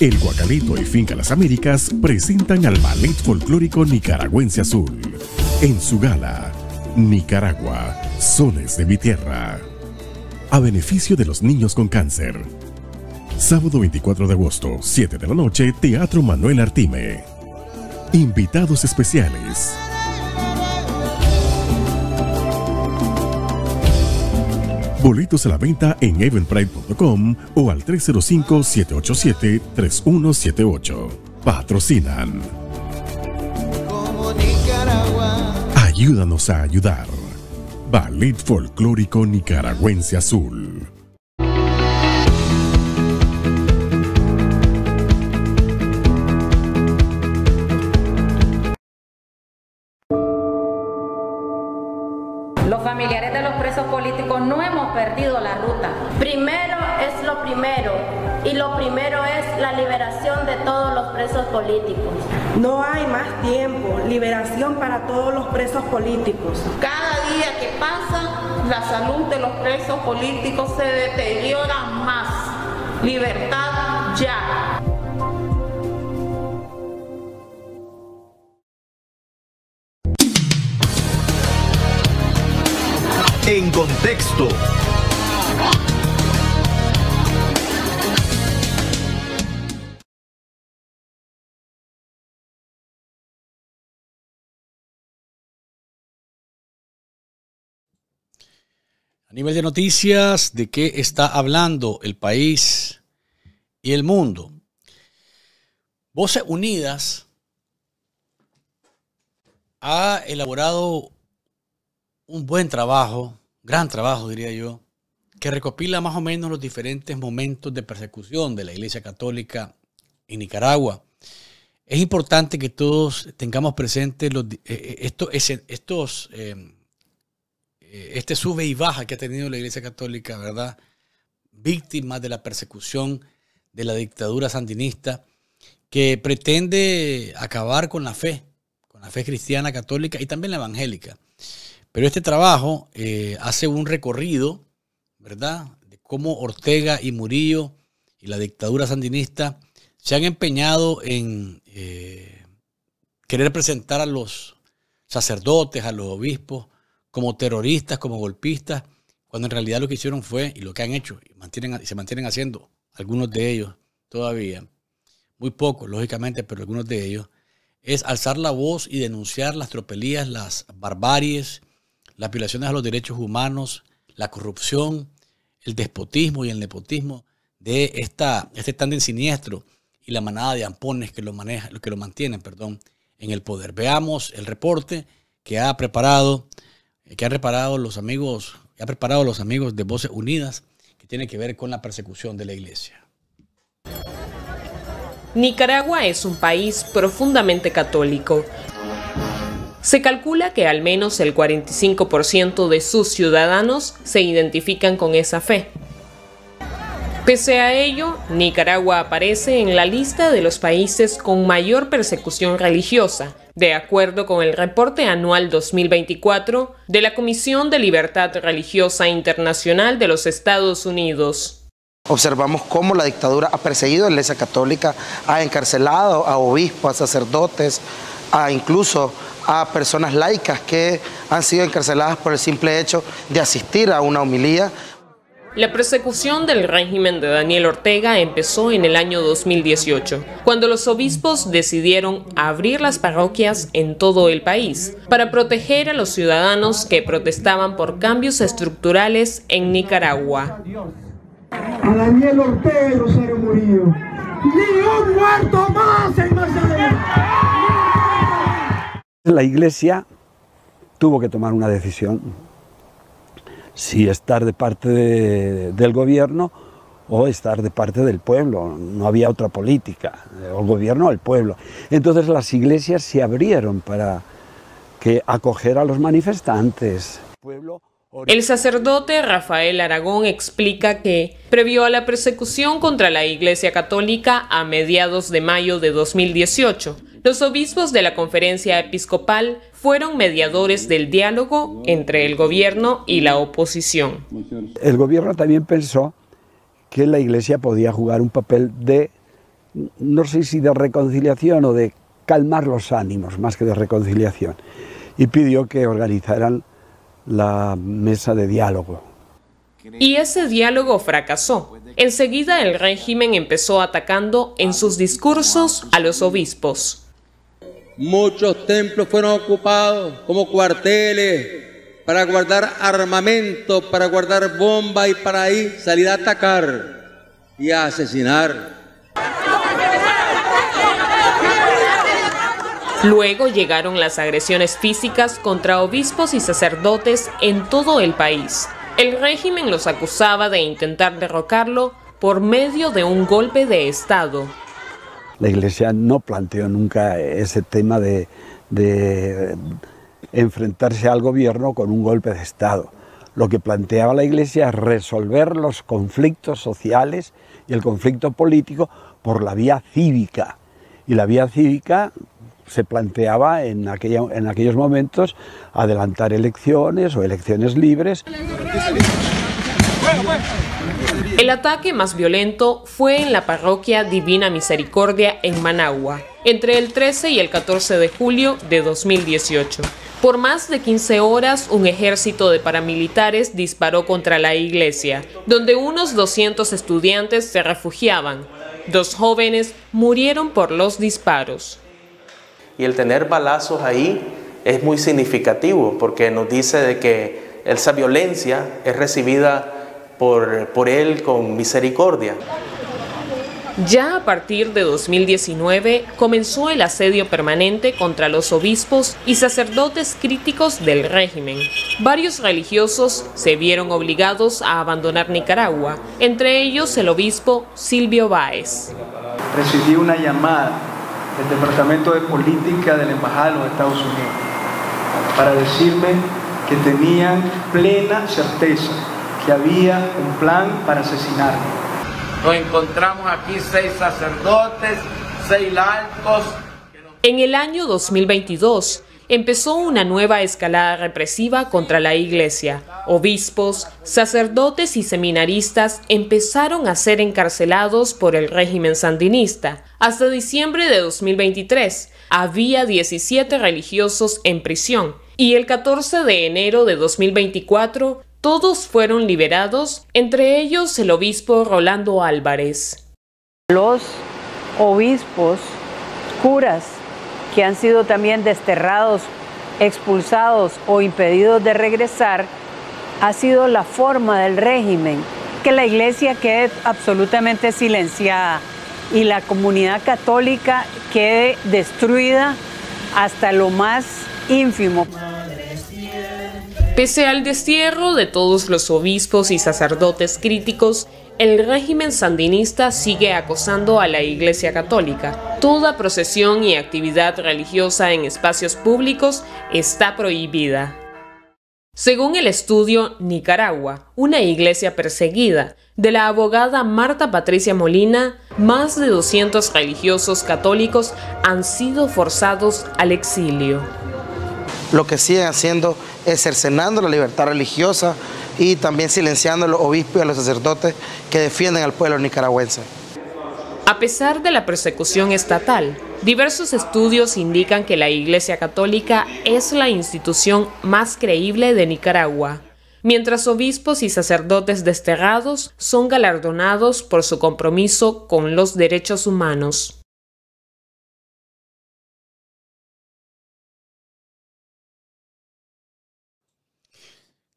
El Guacalito y Finca Las Américas presentan al Ballet Folclórico Nicaragüense Azul en su gala Nicaragua, soles de mi tierra. A beneficio de los niños con cáncer. Sábado 24 de agosto, 7 de la noche, Teatro Manuel Artime. Invitados especiales. Boletos a la venta en eventbrite.com o al 305-787-3178. Patrocinan. Ayúdanos a ayudar. Ballet Folclórico Nicaragüense Azul. y lo primero es la liberación de todos los presos políticos. No hay más tiempo, liberación para todos los presos políticos. Cada día que pasa, la salud de los presos políticos se deteriora más. Libertad ya. En contexto A nivel de noticias, ¿de qué está hablando el país y el mundo? Voces Unidas ha elaborado un buen trabajo, gran trabajo diría yo, que recopila más o menos los diferentes momentos de persecución de la Iglesia Católica en Nicaragua. Es importante que todos tengamos presentes eh, eh, estos, eh, este sube y baja que ha tenido la Iglesia Católica, ¿verdad? Víctimas de la persecución de la dictadura sandinista que pretende acabar con la fe, con la fe cristiana, católica y también la evangélica. Pero este trabajo eh, hace un recorrido, ¿verdad?, de cómo Ortega y Murillo y la dictadura sandinista se han empeñado en eh, querer presentar a los sacerdotes, a los obispos, como terroristas, como golpistas, cuando en realidad lo que hicieron fue, y lo que han hecho, y, mantienen, se mantienen haciendo, algunos de ellos todavía, muy pocos, lógicamente, pero algunos de ellos, es alzar la voz y denunciar las tropelías, las barbaries, las violaciones a los derechos humanos, la corrupción, el despotismo y el nepotismo de esta, este estándar siniestro y la manada de ampones que lo, maneja, que lo mantienen perdón, en el poder. Veamos el reporte que ha preparado eh, que reparado los amigos, ha preparado los amigos de Voces Unidas, que tiene que ver con la persecución de la iglesia. Nicaragua es un país profundamente católico. Se calcula que al menos el 45% de sus ciudadanos se identifican con esa fe. Pese a ello, Nicaragua aparece en la lista de los países con mayor persecución religiosa, de acuerdo con el reporte anual 2024 de la Comisión de Libertad Religiosa Internacional de los Estados Unidos. Observamos cómo la dictadura ha perseguido a la Iglesia Católica, ha encarcelado a obispos, a sacerdotes, a incluso a personas laicas que han sido encarceladas por el simple hecho de asistir a una homilía. La persecución del régimen de Daniel Ortega empezó en el año 2018, cuando los obispos decidieron abrir las parroquias en todo el país para proteger a los ciudadanos que protestaban por cambios estructurales en Nicaragua. A Daniel Ortega y Rosario Murillo, ni un muerto más en La iglesia tuvo que tomar una decisión si estar de parte del gobierno o estar de parte del pueblo. No había otra política, el eh, gobierno o el pueblo. Entonces las iglesias se abrieron para que acoger a los manifestantes. El sacerdote Rafael Aragón explica que, previó a la persecución contra la Iglesia Católica a mediados de mayo de 2018, los obispos de la conferencia episcopal fueron mediadores del diálogo entre el gobierno y la oposición. El gobierno también pensó que la iglesia podía jugar un papel de, no sé si de reconciliación o de calmar los ánimos, más que de reconciliación, y pidió que organizaran la mesa de diálogo. Y ese diálogo fracasó. Enseguida el régimen empezó atacando en sus discursos a los obispos. Muchos templos fueron ocupados como cuarteles para guardar armamento, para guardar bombas y para ahí salir a atacar y a asesinar. Luego llegaron las agresiones físicas contra obispos y sacerdotes en todo el país. El régimen los acusaba de intentar derrocarlo por medio de un golpe de Estado la Iglesia no planteó nunca ese tema de, enfrentarse al gobierno con un golpe de Estado. Lo que planteaba la Iglesia es resolver los conflictos sociales y el conflicto político por la vía cívica. Y la vía cívica se planteaba en, aquellos momentos adelantar elecciones o elecciones libres. Pues. El ataque más violento fue en la parroquia Divina Misericordia en Managua, entre el 13 y el 14 de julio de 2018. Por más de 15 horas, un ejército de paramilitares disparó contra la iglesia, donde unos 200 estudiantes se refugiaban. Dos jóvenes murieron por los disparos. Y el tener balazos ahí es muy significativo porque nos dice de que esa violencia es recibida por, Él con misericordia. Ya a partir de 2019 comenzó el asedio permanente contra los obispos y sacerdotes críticos del régimen. Varios religiosos se vieron obligados a abandonar Nicaragua, entre ellos el obispo Silvio Báez. Recibí una llamada del Departamento de Política de la Embajada de los Estados Unidos para decirme que tenían plena certeza había un plan para asesinarlo. Nos encontramos aquí seis sacerdotes, seis altos. En el año 2022 empezó una nueva escalada represiva contra la iglesia. Obispos, sacerdotes y seminaristas empezaron a ser encarcelados por el régimen sandinista. Hasta diciembre de 2023 había 17 religiosos en prisión y el 14 de enero de 2024 todos fueron liberados, entre ellos el obispo Rolando Álvarez. Los obispos, curas, que han sido también desterrados, expulsados o impedidos de regresar, ha sido la forma del régimen, que la iglesia quede absolutamente silenciada y la comunidad católica quede destruida hasta lo más ínfimo. Pese al destierro de todos los obispos y sacerdotes críticos, el régimen sandinista sigue acosando a la Iglesia Católica. Toda procesión y actividad religiosa en espacios públicos está prohibida. Según el estudio Nicaragua, una iglesia perseguida, de la abogada Marta Patricia Molina, más de 200 religiosos católicos han sido forzados al exilio lo que siguen haciendo es cercenando la libertad religiosa y también silenciando a los obispos y a los sacerdotes que defienden al pueblo nicaragüense. A pesar de la persecución estatal, diversos estudios indican que la Iglesia Católica es la institución más creíble de Nicaragua, mientras obispos y sacerdotes desterrados son galardonados por su compromiso con los derechos humanos.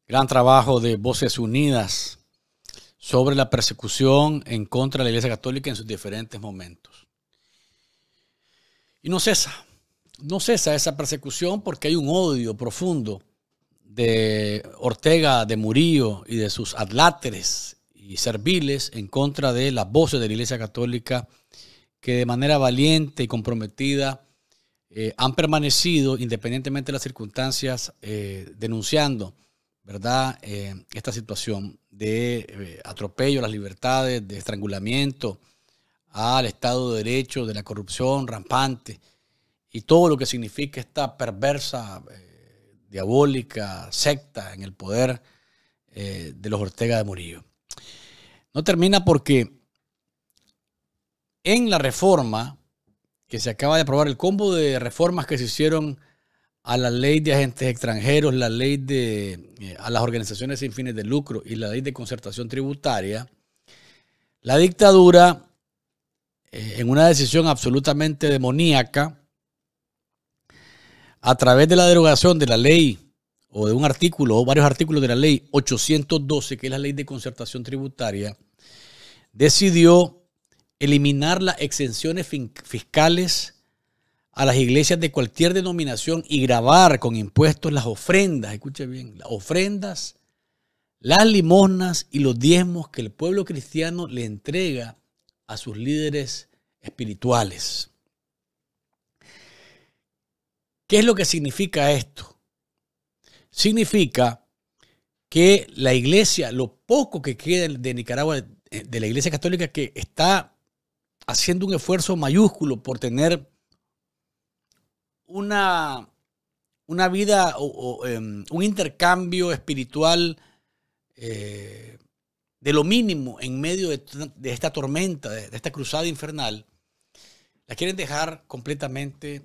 gran trabajo de Voces Unidas sobre la persecución en contra de la Iglesia Católica en sus diferentes momentos. Y no cesa, no cesa esa persecución porque hay un odio profundo de Ortega, de Murillo y de sus adláteres y serviles en contra de las voces de la Iglesia Católica que de manera valiente y comprometida eh, han permanecido, independientemente de las circunstancias, eh, denunciando ¿verdad? Eh, esta situación de eh, atropello a las libertades, de estrangulamiento al Estado de Derecho, de la corrupción rampante y todo lo que significa esta perversa, eh, diabólica secta en el poder de los Ortega de Murillo. No termina porque en la reforma que se acaba de aprobar, el combo de reformas que se hicieron a la ley de agentes extranjeros, la ley de eh, a las organizaciones sin fines de lucro y la ley de concertación tributaria, la dictadura, eh, en una decisión absolutamente demoníaca, a través de la derogación de la ley o de un artículo o varios artículos de la ley 812, que es la ley de concertación tributaria, decidió eliminar las exenciones fiscales a las iglesias de cualquier denominación y grabar con impuestos las ofrendas, escuche bien, las ofrendas, las limosnas y los diezmos que el pueblo cristiano le entrega a sus líderes espirituales. ¿Qué es lo que significa esto? Significa que la iglesia, lo poco que queda de Nicaragua, eh, de la iglesia católica que está haciendo un esfuerzo mayúsculo por tener una, vida o, em, un intercambio espiritual eh, de lo mínimo en medio de, esta tormenta, de, esta cruzada infernal, la quieren dejar completamente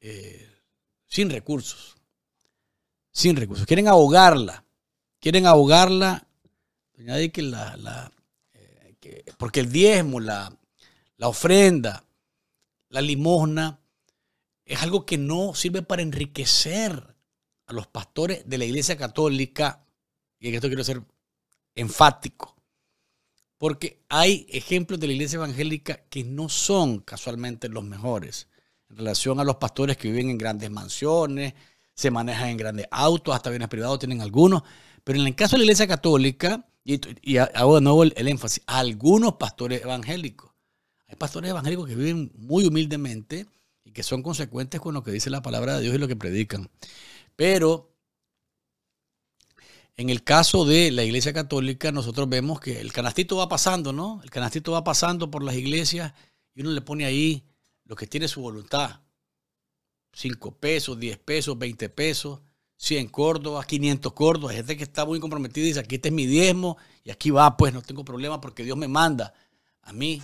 eh, sin recursos. Sin recursos. Quieren ahogarla. Quieren ahogarla. la eh, porque el diezmo, la, la ofrenda, la limosna, es algo que no sirve para enriquecer a los pastores de la Iglesia Católica. Y en esto quiero ser enfático. Porque hay ejemplos de la Iglesia Evangélica que no son casualmente los mejores en relación a los pastores que viven en grandes mansiones, se manejan en grandes autos, hasta bienes privados tienen algunos. Pero en el caso de la Iglesia Católica, y, hago de nuevo el énfasis, algunos pastores evangélicos. Hay pastores evangélicos que viven muy humildemente, y que son consecuentes con lo que dice la palabra de Dios y lo que predican. Pero en el caso de la Iglesia Católica, nosotros vemos que el canastito va pasando, ¿no? El canastito va pasando por las iglesias y uno le pone ahí lo que tiene su voluntad. 5 pesos, 10 pesos, 20 pesos, 100 córdobas, 500 córdobas. Hay gente que está muy comprometida y dice, aquí este es mi diezmo y aquí va, pues no tengo problema porque Dios me manda a mí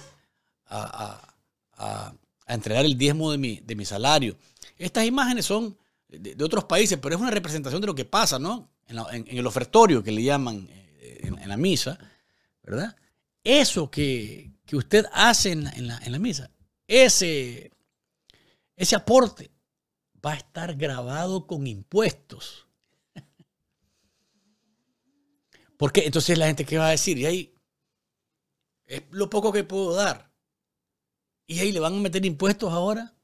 a, a, a a entregar el diezmo de mi, salario. Estas imágenes son de, otros países, pero es una representación de lo que pasa, ¿no? En, el ofertorio que le llaman eh, en, la misa, ¿verdad? Eso que, usted hace en la, misa, ese, ese aporte va a estar grabado con impuestos. Porque entonces la gente que va a decir, y ahí es lo poco que puedo dar. Y ahí le van a meter impuestos ahora.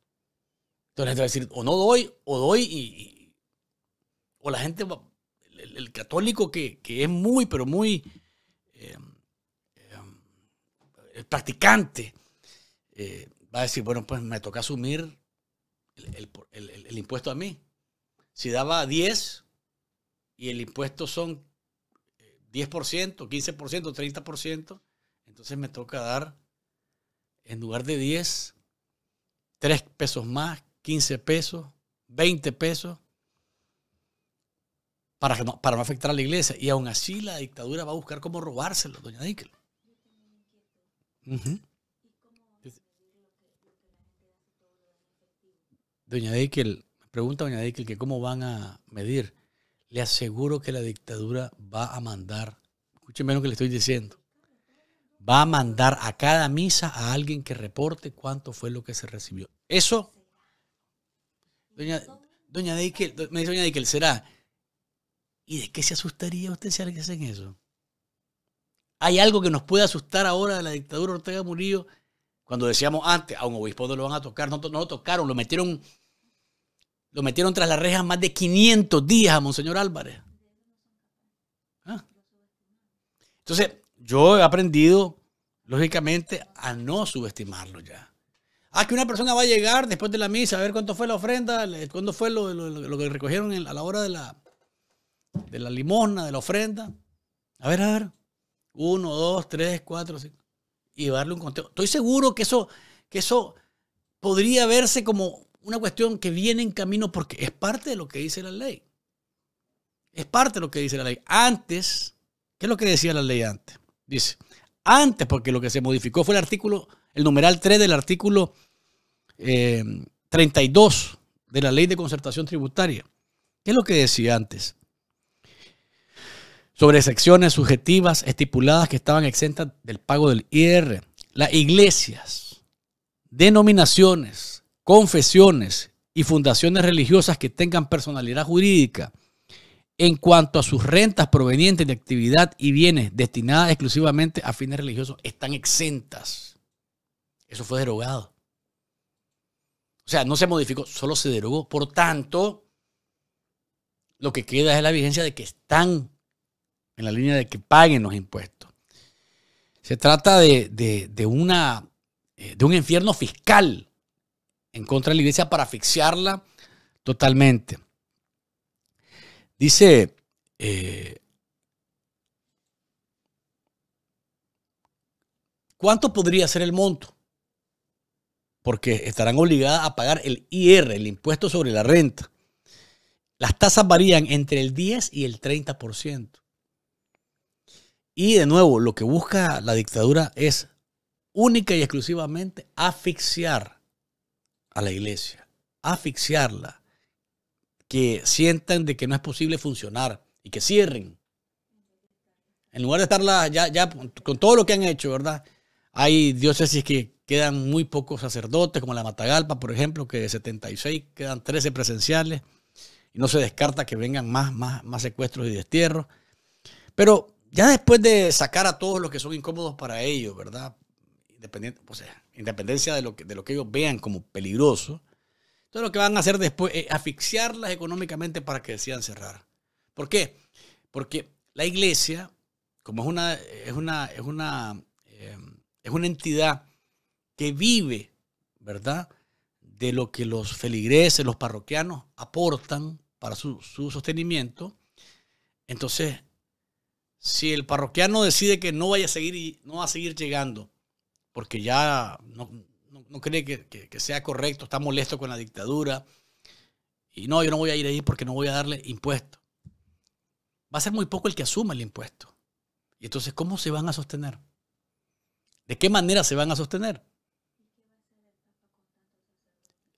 Entonces va a decir, o no doy, o doy, y, o la gente, el, católico que, es muy, pero muy em, em, practicante, eh, va a decir, bueno, pues me toca asumir el, el, impuesto a mí. Si daba 10 y el impuesto son 10%, 15%, 30%, entonces me toca dar en lugar de 10, 3 pesos más, 15 pesos, 20 pesos, para, no, para afectar a la iglesia. Y aún así la dictadura va a buscar cómo robárselo, doña Díquel. Doña me pregunta doña Díquel que cómo van a medir. Le aseguro que la dictadura va a mandar, escúcheme lo que le estoy diciendo, va a mandar a cada misa a alguien que reporte cuánto fue lo que se recibió. Eso, doña, doña Deikel, me dice doña Deikel, será. ¿Y de qué se asustaría usted si alguien hacen eso? ¿Hay algo que nos puede asustar ahora de la dictadura Ortega Murillo? Cuando decíamos antes, a un obispo no lo van a tocar, no, no lo tocaron, lo metieron, lo metieron tras las rejas más de 500 días a Monseñor Álvarez. ¿Ah? Entonces, yo he aprendido, lógicamente, a no subestimarlo ya. Ah, que una persona va a llegar después de la misa a ver cuánto fue la ofrenda, cuánto fue lo, que recogieron a la hora de la, limosna, de la ofrenda. A ver, a ver. Uno, dos, tres, cuatro, cinco. Y darle un conteo. Estoy seguro que eso, que eso podría verse como una cuestión que viene en camino porque es parte de lo que dice la ley. Es parte de lo que dice la ley. Antes, ¿qué es lo que decía la ley antes? Dice, antes, porque lo que se modificó fue el artículo, el numeral 3 del artículo 32 eh, de la ley de concertación tributaria. ¿Qué es lo que decía antes? Sobre secciones subjetivas estipuladas que estaban exentas del pago del IR. Las iglesias, denominaciones, confesiones y fundaciones religiosas que tengan personalidad jurídica en cuanto a sus rentas provenientes de actividad y bienes destinadas exclusivamente a fines religiosos están exentas. Eso fue derogado. O sea, no se modificó, solo se derogó. Por tanto, lo que queda es la vigencia de que están en la línea de que paguen los impuestos. Se trata de, una, eh, de un infierno fiscal en contra de la iglesia para asfixiarla totalmente. Dice, eh, ¿cuánto podría ser el monto? Porque estarán obligadas a pagar el IR, el impuesto sobre la renta. Las tasas varían entre el 10 y el 30%. Y de nuevo, lo que busca la dictadura es única y exclusivamente asfixiar a la iglesia, asfixiarla que sientan de que no es posible funcionar y que cierren. En lugar de estarla ya, ya con todo lo que han hecho, ¿verdad? Hay diócesis que quedan muy pocos sacerdotes, como la Matagalpa, por ejemplo, que de 76 quedan 13 presenciales. Y no se descarta que vengan más, más, más secuestros y destierros. Pero ya después de sacar a todos los que son incómodos para ellos, ¿verdad? Independiente, independencia de lo, que, de lo que ellos vean como peligroso, entonces lo que van a hacer después es eh, asfixiarlas económicamente para que decidan cerrar. ¿Por qué? Porque la iglesia, como es una, es una, es una, eh, es una entidad que vive, ¿verdad? De lo que los feligreses, los parroquianos aportan para su, su sostenimiento. Entonces, si el parroquiano decide que no vaya a seguir y no va a seguir llegando, porque ya no, no, cree que, sea correcto, está molesto con la dictadura. Y no, yo no voy a ir ahí porque no voy a darle impuesto. Va a ser muy poco el que asuma el impuesto. Y entonces, ¿cómo se van a sostener? ¿De qué manera se van a sostener?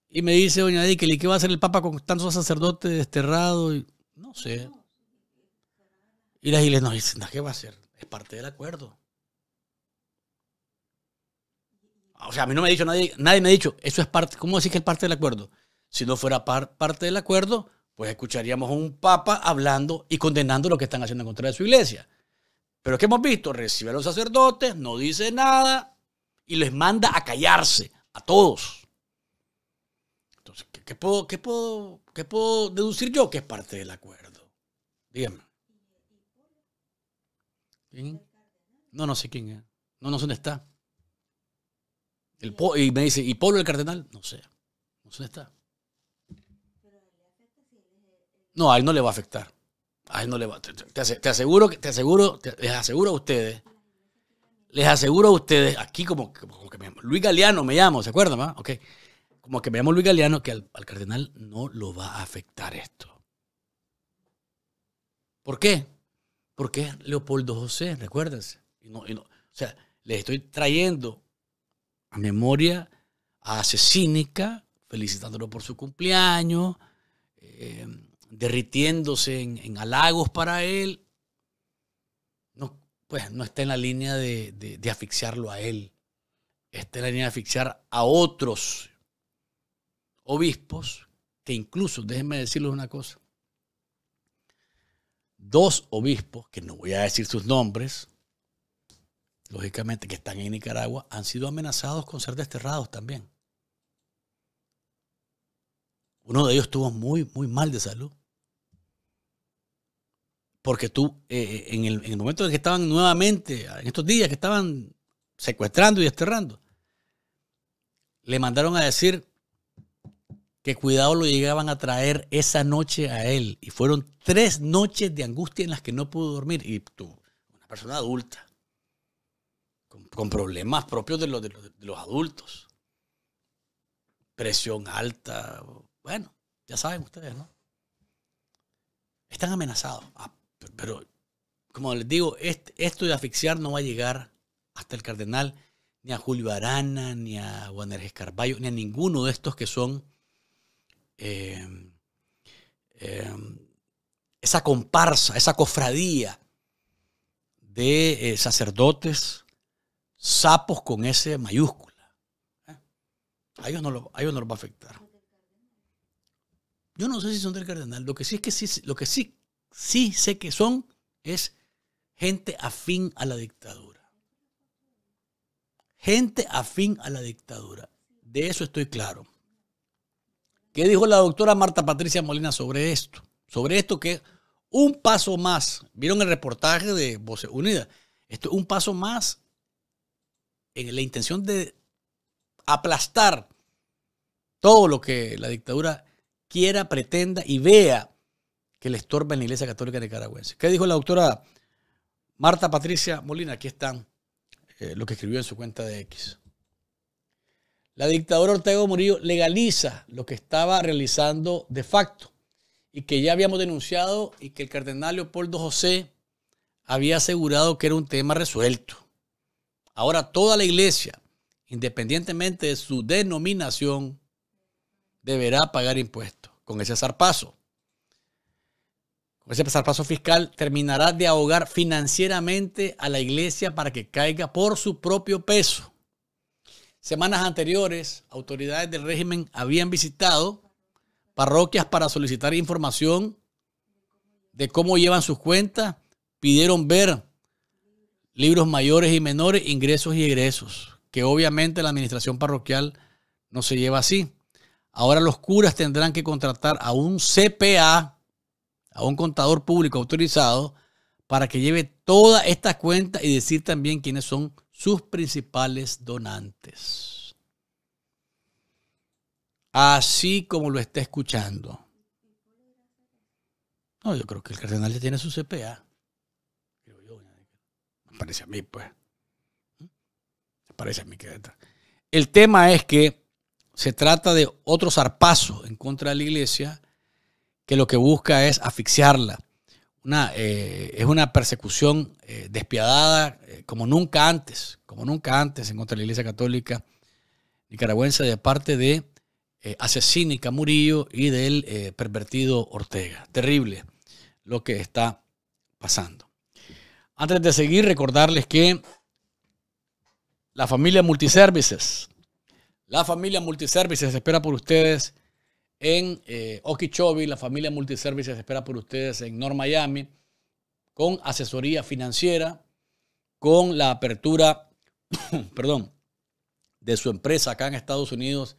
Y me dice doña Dikel, ¿y qué va a hacer el Papa con tantos sacerdotes desterrados? Y, no sé. Y la iglesias nos dicen, ¿qué va a hacer? Es parte del acuerdo. O sea, a mí no me ha dicho nadie, nadie me ha dicho, eso es parte, ¿cómo decir que es parte del acuerdo? Si no fuera parte del acuerdo, pues escucharíamos a un papa hablando y condenando lo que están haciendo en contra de su iglesia. Pero que hemos visto? Recibe a los sacerdotes, no dice nada y les manda a callarse a todos. Entonces, ¿qué, puedo, qué puedo, qué puedo deducir yo que es parte del acuerdo? Díganme. ¿Quién? No, no sé quién es. No, no sé dónde está y me dice, ¿y Polo el cardenal? No sé, no sé dónde está. No, a él no le va a afectar. A él no le va. Te, te, te aseguro, te aseguro, les aseguro a ustedes, les aseguro a ustedes, aquí como, como que me llamo, Luis Galeano me llamo, ¿se acuerdan? Ok. Como que me llamo Luis Galeano, que al, cardenal no lo va a afectar esto. ¿Por qué? Porque es Leopoldo José, recuérdense. Y o sea, les estoy trayendo a memoria a Cínica, felicitándolo por su cumpleaños, eh, derritiéndose en, halagos para él, no, pues no está en la línea de, de, asfixiarlo a él, está en la línea de asfixiar a otros obispos que incluso, déjenme decirles una cosa, dos obispos, que no voy a decir sus nombres, lógicamente, que están en Nicaragua, han sido amenazados con ser desterrados también. Uno de ellos estuvo muy, muy mal de salud. Porque tú, eh, eh, en, el, en, el, momento en que estaban nuevamente, en estos días que estaban secuestrando y desterrando, le mandaron a decir que cuidado lo llegaban a traer esa noche a él. Y fueron tres noches de angustia en las que no pudo dormir. Y tú, una persona adulta, con, problemas propios de los, de, los, adultos. Presión alta, bueno, ya saben ustedes, ¿no? Están amenazados. Ah, pero, como les digo, este, esto de asfixiar no va a llegar hasta el cardenal, ni a Julio Arana, ni a Juan Carballo, ni a ninguno de estos que son em, em, esa comparsa, esa cofradía de eh, sacerdotes, sapos con S mayúscula. ¿Eh? A, ellos no lo, no los va a afectar. Yo no sé si son del cardenal. Lo que sí es que sí, lo que sí, sí sé que son es gente afín a la dictadura. Gente afín a la dictadura. De eso estoy claro. ¿Qué dijo la doctora Marta Patricia Molina sobre esto? Sobre esto que un paso más. ¿Vieron el reportaje de Voces Unidas? Esto es un paso más en la intención de aplastar todo lo que la dictadura quiera, pretenda y vea que le estorba en la Iglesia Católica Nicaragüense. ¿Qué dijo la doctora Marta Patricia Molina? Aquí están eh, lo que escribió en su cuenta de X. La dictadura Ortega Murillo legaliza lo que estaba realizando de facto y que ya habíamos denunciado y que el cardenal Leopoldo José había asegurado que era un tema resuelto. Ahora toda la iglesia, independientemente de su denominación, deberá pagar impuestos con ese zarpazo. Con ese zarpazo fiscal terminará de ahogar financieramente a la iglesia para que caiga por su propio peso. Semanas anteriores, autoridades del régimen habían visitado parroquias para solicitar información de cómo llevan sus cuentas, pidieron ver libros mayores y menores, ingresos y egresos, que obviamente la administración parroquial no se lleva así. Ahora los curas tendrán que contratar a un CPA, a un contador público autorizado, para que lleve toda esta cuenta y decir también quiénes son sus principales donantes. Así como lo está escuchando. No, yo creo que el cardenal ya tiene su CPA. Parece a mí, pues. Parece a mí que... El tema es que se trata de otro zarpazo en contra de la iglesia que lo que busca es asfixiarla. Una, eh, es una persecución eh, despiadada eh, como nunca antes, como nunca antes en contra de la iglesia católica nicaragüense de parte de Asesínica Murillo y del pervertido Ortega. Terrible lo que está pasando. Antes de seguir, recordarles que la familia Multiservices, la familia Multiservices espera por ustedes en eh, Okeechobee, la familia Multiservices espera por ustedes en North Miami, con asesoría financiera, con la apertura, perdón, de su empresa acá en Estados Unidos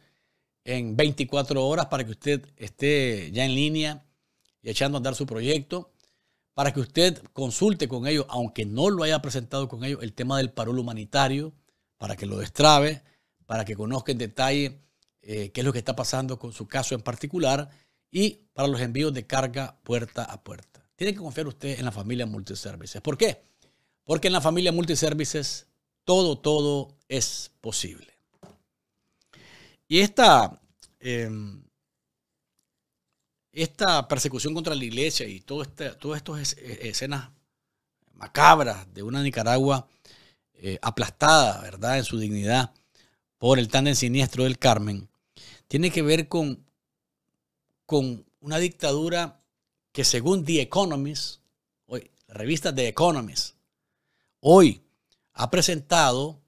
en 24 horas para que usted esté ya en línea y echando a andar su proyecto para que usted consulte con ellos, aunque no lo haya presentado con ellos, el tema del parol humanitario, para que lo destrabe, para que conozca en detalle eh, qué es lo que está pasando con su caso en particular y para los envíos de carga puerta a puerta. Tiene que confiar usted en la familia Multiservices. ¿Por qué? Porque en la familia Multiservices todo, todo es posible. Y esta... Em, esta persecución contra la iglesia y todo este, todas estas eh, escenas macabras de una Nicaragua eh, aplastada, ¿verdad?, en su dignidad por el tándem siniestro del Carmen, tiene que ver con, con una dictadura que según The Economist, hoy, la revista The Economist, hoy ha presentado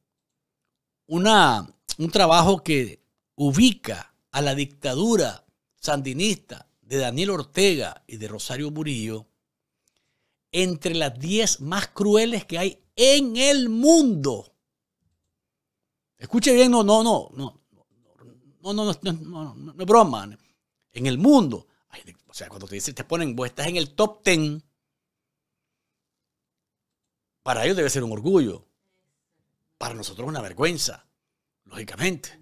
una, un trabajo que ubica a la dictadura sandinista de Daniel Ortega y de Rosario Murillo entre las 10 más crueles que hay en el mundo. Escuche bien, no, no, no, no, no, no, no, no, no, es broma. En el mundo. o sea, cuando te dicen, te ponen, vos estás en el top 10, para ellos debe ser un orgullo. Para nosotros una vergüenza, lógicamente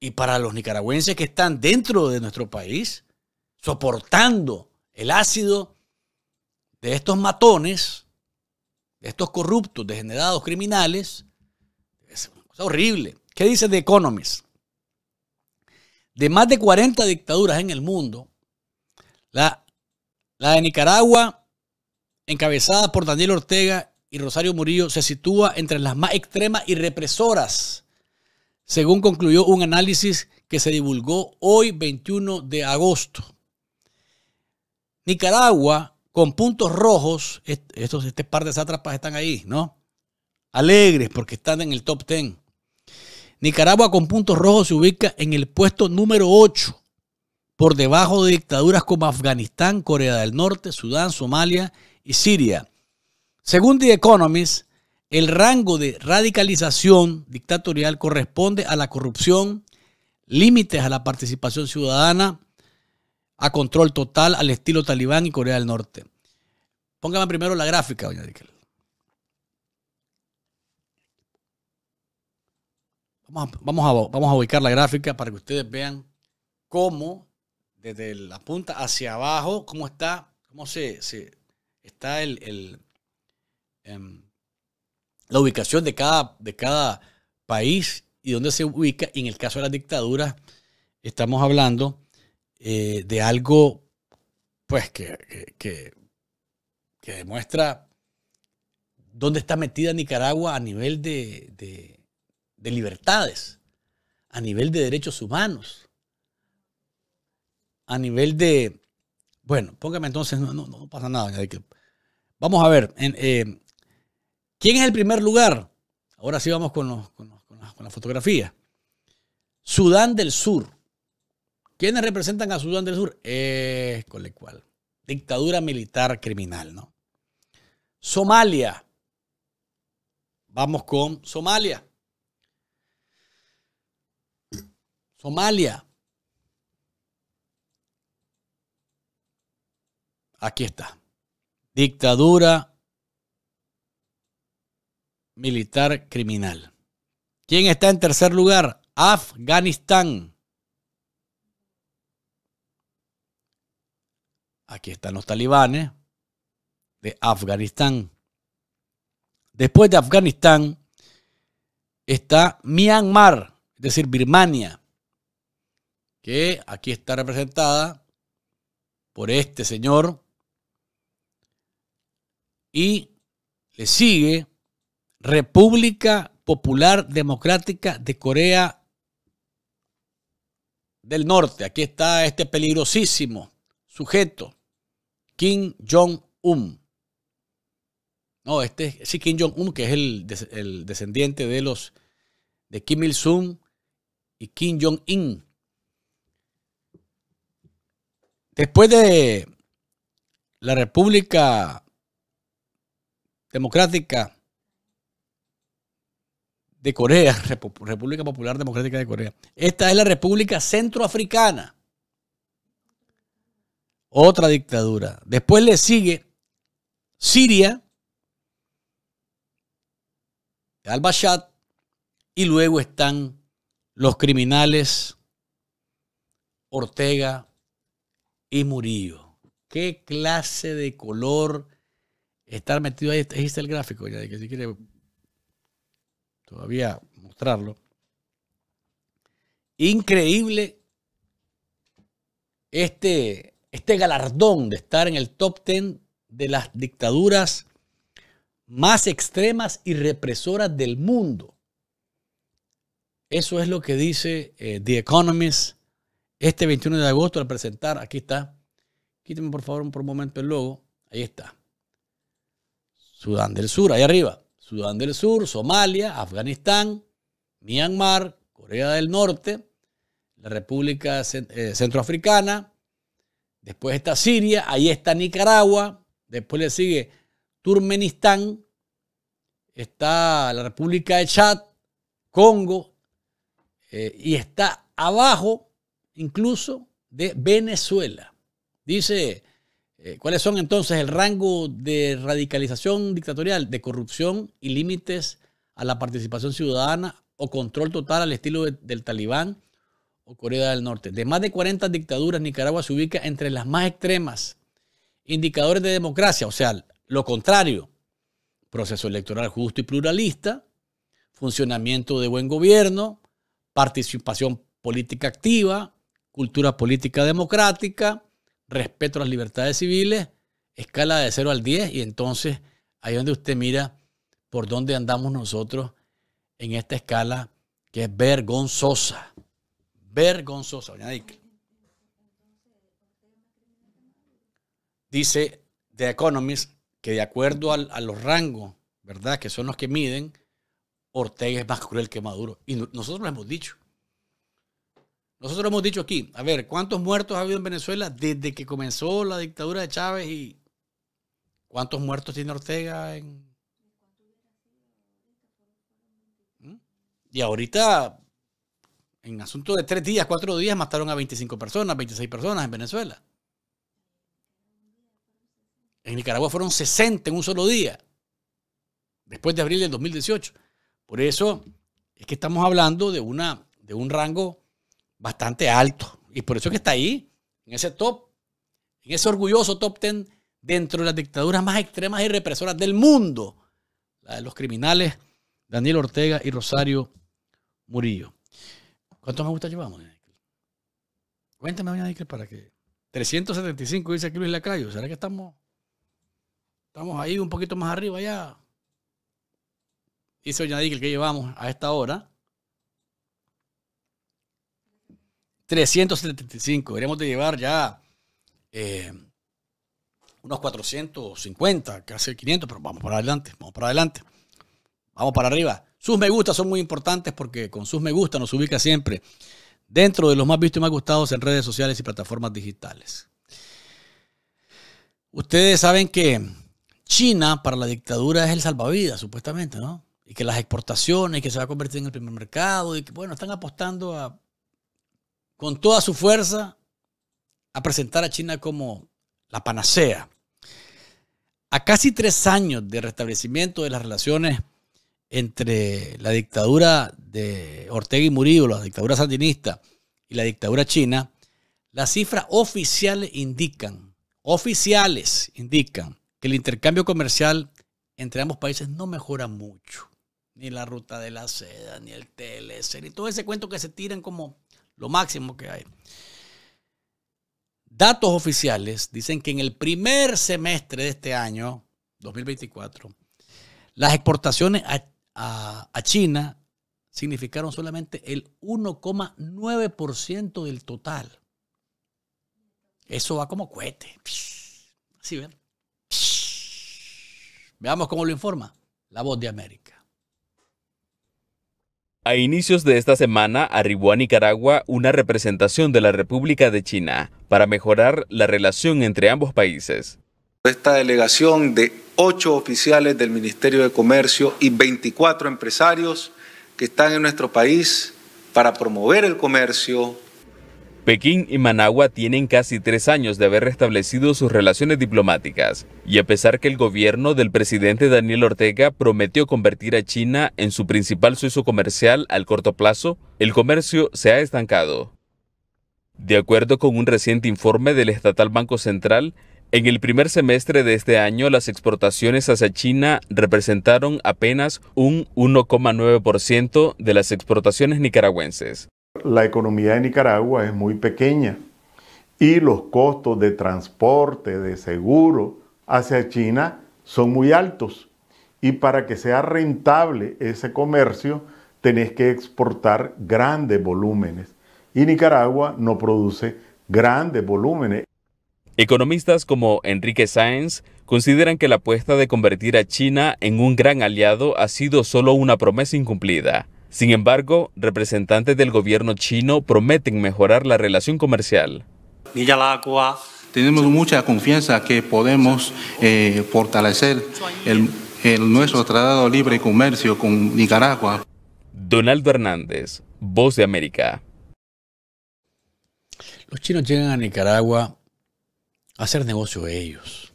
y para los nicaragüenses que están dentro de nuestro país, soportando el ácido de estos matones, de estos corruptos, degenerados, criminales, es una cosa horrible. ¿Qué dice The Economist? De más de 40 dictaduras en el mundo, la, la de Nicaragua, encabezada por Daniel Ortega y Rosario Murillo, se sitúa entre las más extremas y represoras según concluyó un análisis que se divulgó hoy 21 de agosto. Nicaragua con puntos rojos, estos, este par de sátrapas están ahí, ¿no? Alegres porque están en el top 10. Nicaragua con puntos rojos se ubica en el puesto número 8, por debajo de dictaduras como Afganistán, Corea del Norte, Sudán, Somalia y Siria. Según The Economist, el rango de radicalización dictatorial corresponde a la corrupción, límites a la participación ciudadana, a control total al estilo talibán y Corea del Norte. Póngame primero la gráfica, doña Díquel. Vamos a, vamos, ubicar la gráfica para que ustedes vean cómo, desde la punta hacia abajo, cómo está, cómo se, está el em, la ubicación de cada, de cada país y dónde se ubica. Y en el caso de las dictaduras, estamos hablando eh, de algo pues que, que, demuestra dónde está metida Nicaragua a nivel de, libertades, a nivel de derechos humanos, a nivel de... Bueno, póngame entonces, no, no, pasa nada. Vamos a ver, en, eh, ¿Quién es el primer lugar? Ahora sí vamos con, la, fotografía. Sudán del Sur. ¿Quiénes representan a Sudán del Sur? Eh, con el cual. Dictadura militar criminal, ¿no? Somalia. Vamos con Somalia. Somalia. Aquí está. Dictadura militar criminal. ¿Quién está en tercer lugar? Afganistán. Aquí están los talibanes de Afganistán. Después de Afganistán está Myanmar, es decir, Birmania, que aquí está representada por este señor. Y le sigue República Popular Democrática de Corea del Norte. Aquí está este peligrosísimo sujeto, Kim Jong-un. No, este sí, Kim Jong-un, que es el, descendiente de los de Kim Il-sung y Kim Jong-in. Después de la República Democrática de Corea, República Popular Democrática de Corea. Esta es la República Centroafricana. Otra dictadura. Después le sigue Siria, al-Bashad, y luego están los criminales Ortega y Murillo. ¿Qué clase de color estar metido ahí? Ahí está el gráfico, ya que si quiere todavía mostrarlo. Increíble este, este galardón de estar en el top 10 de las dictaduras más extremas y represoras del mundo. Eso es lo que dice eh, The Economist este 21 de agosto al presentar. Aquí está. Quíteme por favor por un momento el logo. Ahí está. Sudán del Sur, ahí arriba. Sudán del Sur, Somalia, Afganistán, Myanmar, Corea del Norte, la República eh, Centroafricana, después está Siria, ahí está Nicaragua, después le sigue Turmenistán, está la República de Chad, Congo, eh, y está abajo incluso de Venezuela. Dice eh, ¿Cuáles son entonces el rango de radicalización dictatorial, de corrupción y límites a la participación ciudadana o control total al estilo del talibán o Corea del Norte? De más de 40 dictaduras, Nicaragua se ubica entre las más extremas. Indicadores de democracia, o sea, lo contrario. Proceso electoral justo y pluralista, funcionamiento de buen gobierno, participación política activa, cultura política democrática, respeto a las libertades civiles, escala de 0 al 10, y entonces ahí es donde usted mira por dónde andamos nosotros en esta escala que es vergonzosa. Vergonzosa, doña Dice The Economist que de acuerdo a los rangos, ¿verdad? Que son los que miden, Ortega es más cruel que Maduro. Y nosotros lo hemos dicho. Nosotros hemos dicho aquí, a ver, ¿cuántos muertos ha habido en Venezuela desde que comenzó la dictadura de Chávez y cuántos muertos tiene Ortega en... ¿Mm? Y ahorita, en asunto de tres días, cuatro días, mataron a 25 personas, 26 personas en Venezuela. En Nicaragua fueron 60 en un solo día, después de abril del 2018. Por eso es que estamos hablando de, una, de un rango bastante alto. Y por eso que está ahí, en ese top, en ese orgulloso top ten dentro de las dictaduras más extremas y represoras del mundo. La de los criminales Daniel Ortega y Rosario Murillo. ¿Cuántos me gusta llevamos, Cuéntame, doña Díquel, para que... 375, dice aquí Luis Lacayo. ¿Será que estamos, estamos ahí un poquito más arriba ya? Dice doña Díquel que llevamos a esta hora. 375. Deberíamos de llevar ya eh, unos 450, casi 500, pero vamos para adelante, vamos para adelante. Vamos para arriba. Sus me gusta son muy importantes porque con sus me gusta nos ubica siempre dentro de los más vistos y más gustados en redes sociales y plataformas digitales. Ustedes saben que China para la dictadura es el salvavidas, supuestamente, ¿no? Y que las exportaciones, que se va a convertir en el primer mercado, y que, bueno, están apostando a con toda su fuerza a presentar a China como la panacea. A casi tres años de restablecimiento de las relaciones entre la dictadura de Ortega y Murillo, la dictadura sandinista y la dictadura china, las cifras oficiales indican, oficiales indican que el intercambio comercial entre ambos países no mejora mucho. Ni la ruta de la seda, ni el TLC, ni todo ese cuento que se tiran como lo máximo que hay. Datos oficiales dicen que en el primer semestre de este año, 2024, las exportaciones a, China significaron solamente el 1,9% del total. Eso va como cohete. Así ven. Veamos cómo lo informa la voz de América. A inicios de esta semana arribó a Nicaragua una representación de la República de China para mejorar la relación entre ambos países. Esta delegación de ocho oficiales del Ministerio de Comercio y 24 empresarios que están en nuestro país para promover el comercio, Pekín y Managua tienen casi tres años de haber restablecido sus relaciones diplomáticas, y a pesar que el gobierno del presidente Daniel Ortega prometió convertir a China en su principal suizo comercial al corto plazo, el comercio se ha estancado. De acuerdo con un reciente informe del estatal Banco Central, en el primer semestre de este año las exportaciones hacia China representaron apenas un 1,9% de las exportaciones nicaragüenses. La economía de Nicaragua es muy pequeña y los costos de transporte, de seguro hacia China son muy altos. Y para que sea rentable ese comercio, tenés que exportar grandes volúmenes. Y Nicaragua no produce grandes volúmenes. Economistas como Enrique Sáenz consideran que la apuesta de convertir a China en un gran aliado ha sido solo una promesa incumplida sin embargo, representantes del gobierno chino prometen mejorar la relación comercial. Tenemos mucha confianza que podemos eh, fortalecer el, nuestro Tratado de Comercio con Nicaragua. Donaldo Hernández, Voz de América. Los chinos llegan a Nicaragua a hacer negocio ellos.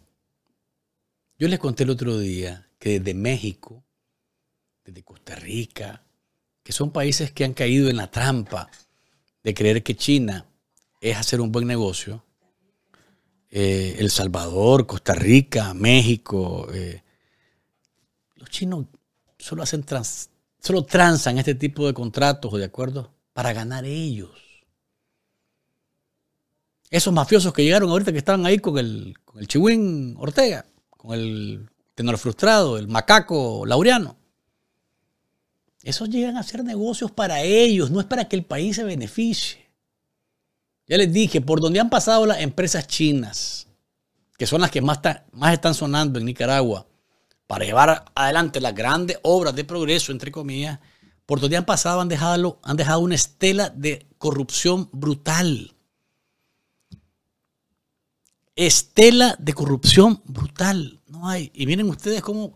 Yo les conté el otro día que desde México, desde Costa Rica, que son países que han caído en la trampa de creer que China es hacer un buen negocio, eh, El Salvador, Costa Rica, México, eh, los chinos solo hacen trans, solo transan este tipo de contratos o de acuerdos para ganar ellos. Esos mafiosos que llegaron ahorita, que estaban ahí con el, con el Chihuín Ortega, con el tenor frustrado, el macaco laureano. Esos llegan a hacer negocios para ellos, no es para que el país se beneficie. Ya les dije, por donde han pasado las empresas chinas, que son las que más, están sonando en Nicaragua, para llevar adelante las grandes obras de progreso, entre comillas, por donde han pasado han dejado, han dejado una estela de corrupción brutal. Estela de corrupción brutal. No hay. Y miren ustedes cómo,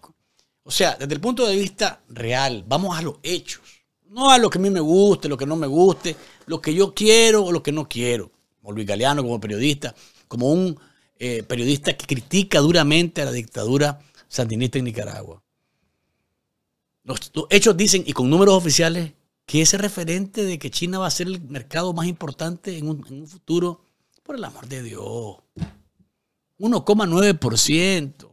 o sea, desde el punto de vista real, vamos a los hechos. No a lo que a mí me guste, lo que no me guste, lo que yo quiero o lo que no quiero. Como Luis Galeano, como periodista, como un eh, periodista que critica duramente a la dictadura sandinista en Nicaragua. Los, hechos dicen, y con números oficiales, que ese referente de que China va a ser el mercado más importante en un, en un futuro, por el amor de Dios, 1,9%.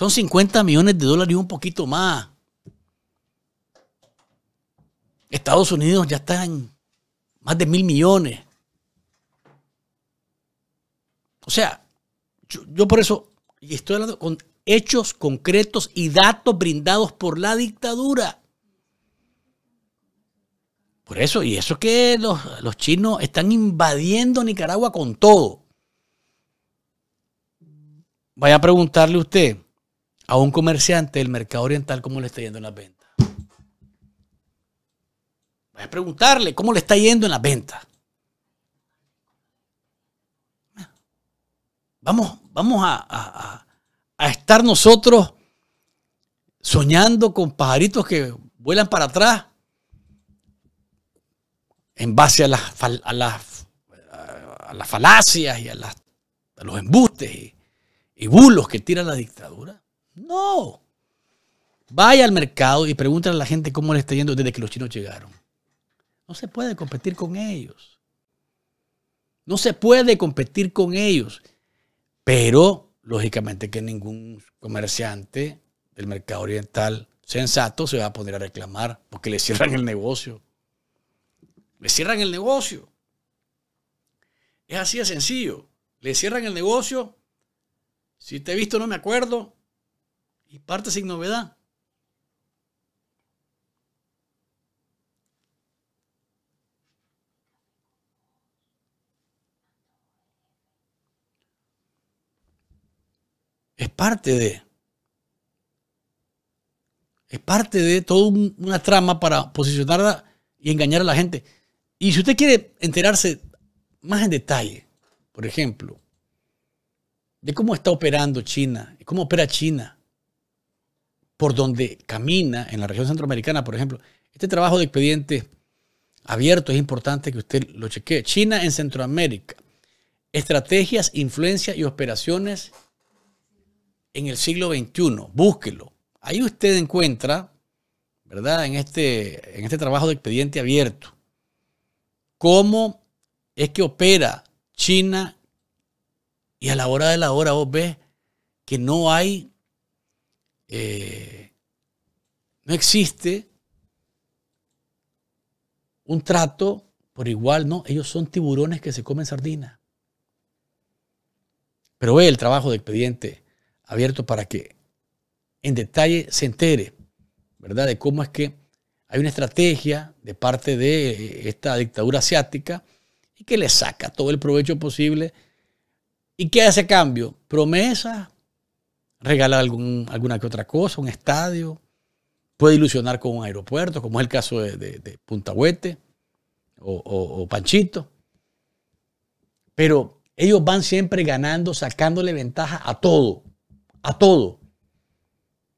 Son 50 millones de dólares y un poquito más. Estados Unidos ya están más de mil millones. O sea, yo, por eso y estoy hablando con hechos concretos y datos brindados por la dictadura. Por eso, y eso que los, chinos están invadiendo Nicaragua con todo. Vaya a preguntarle a usted a un comerciante del mercado oriental cómo le está yendo en las ventas. voy a preguntarle cómo le está yendo en las ventas. Vamos, vamos a, a, estar nosotros soñando con pajaritos que vuelan para atrás en base a las, a las, a las falacias y a, las, los embustes y, y bulos que tira la dictadura. No. Vaya al mercado y pregúntale a la gente cómo le está yendo desde que los chinos llegaron. No se puede competir con ellos. No se puede competir con ellos. Pero, lógicamente, que ningún comerciante del mercado oriental sensato se va a poner a reclamar porque le cierran el negocio. Le cierran el negocio. Es así de sencillo. Le cierran el negocio. Si te he visto, no me acuerdo y parte sin novedad. Es parte de. Es parte de toda una trama para posicionarla y engañar a la gente. Y si usted quiere enterarse más en detalle, por ejemplo, de cómo está operando China, cómo opera China, por donde camina en la región centroamericana, por ejemplo. Este trabajo de expediente abierto es importante que usted lo chequee. China en Centroamérica. Estrategias, influencias y operaciones en el siglo XXI. Búsquelo. Ahí usted encuentra, ¿verdad? En este, en este trabajo de expediente abierto, cómo es que opera China y a la hora de la hora vos ves que no hay eh, no existe un trato por igual, no, ellos son tiburones que se comen sardinas Pero ve el trabajo de expediente abierto para que en detalle se entere, ¿verdad?, de cómo es que hay una estrategia de parte de esta dictadura asiática y que le saca todo el provecho posible. ¿Y qué hace cambio? promesa regala alguna que otra cosa, un estadio, puede ilusionar con un aeropuerto, como es el caso de, de, Puntahuete o, Panchito. Pero ellos van siempre ganando, sacándole ventaja a todo, a todo.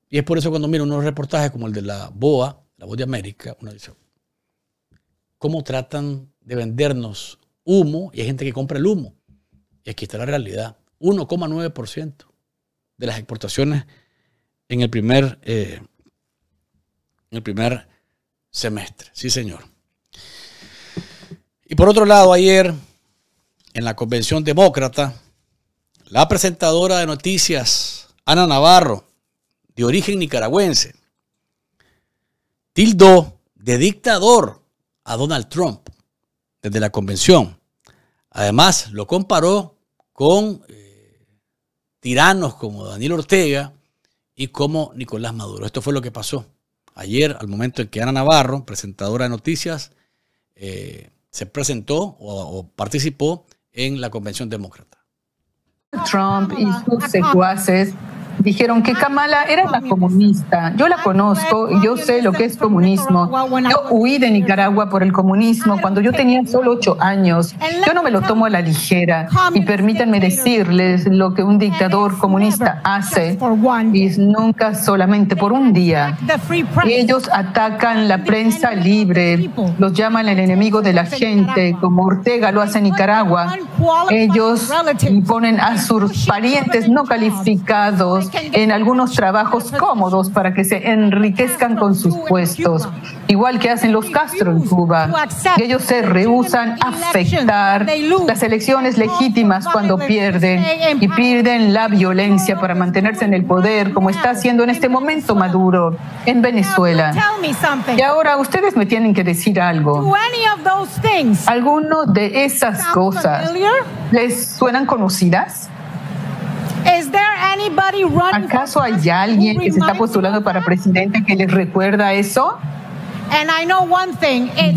Y es por eso cuando miro unos reportajes como el de la BOA, la Voz de América, uno dice, ¿cómo tratan de vendernos humo? Y hay gente que compra el humo. Y aquí está la realidad, 1,9% de las exportaciones en el primer, eh, en el primer semestre. Sí, señor. Y por otro lado, ayer, en la convención demócrata, la presentadora de noticias, Ana Navarro, de origen nicaragüense, tildó de dictador a Donald Trump desde la convención. Además, lo comparó con eh, tiranos como Daniel Ortega y como Nicolás Maduro. Esto fue lo que pasó ayer al momento en que Ana Navarro, presentadora de noticias, eh, se presentó o, o participó en la Convención Demócrata. Trump y sus secuaces dijeron que Kamala era la comunista. Yo la conozco, yo sé lo que es comunismo. Yo huí de Nicaragua por el comunismo cuando yo tenía solo ocho años. Yo no me lo tomo a la ligera. Y permítanme decirles lo que un dictador comunista hace y nunca solamente por un día. Ellos atacan la prensa libre, los llaman el enemigo de la gente, como Ortega lo hace en Nicaragua. Ellos imponen a sus parientes no calificados en algunos trabajos cómodos para que se enriquezcan con sus puestos, igual que hacen los Castro en Cuba. ellos se rehusan a afectar las elecciones legítimas cuando pierden y pierden la violencia para mantenerse en el poder, como está haciendo en este momento Maduro en Venezuela. Y ahora ustedes me tienen que decir algo. ¿Alguno de esas cosas les suenan conocidas? ¿Acaso hay alguien que se está postulando para presidente que les recuerda eso?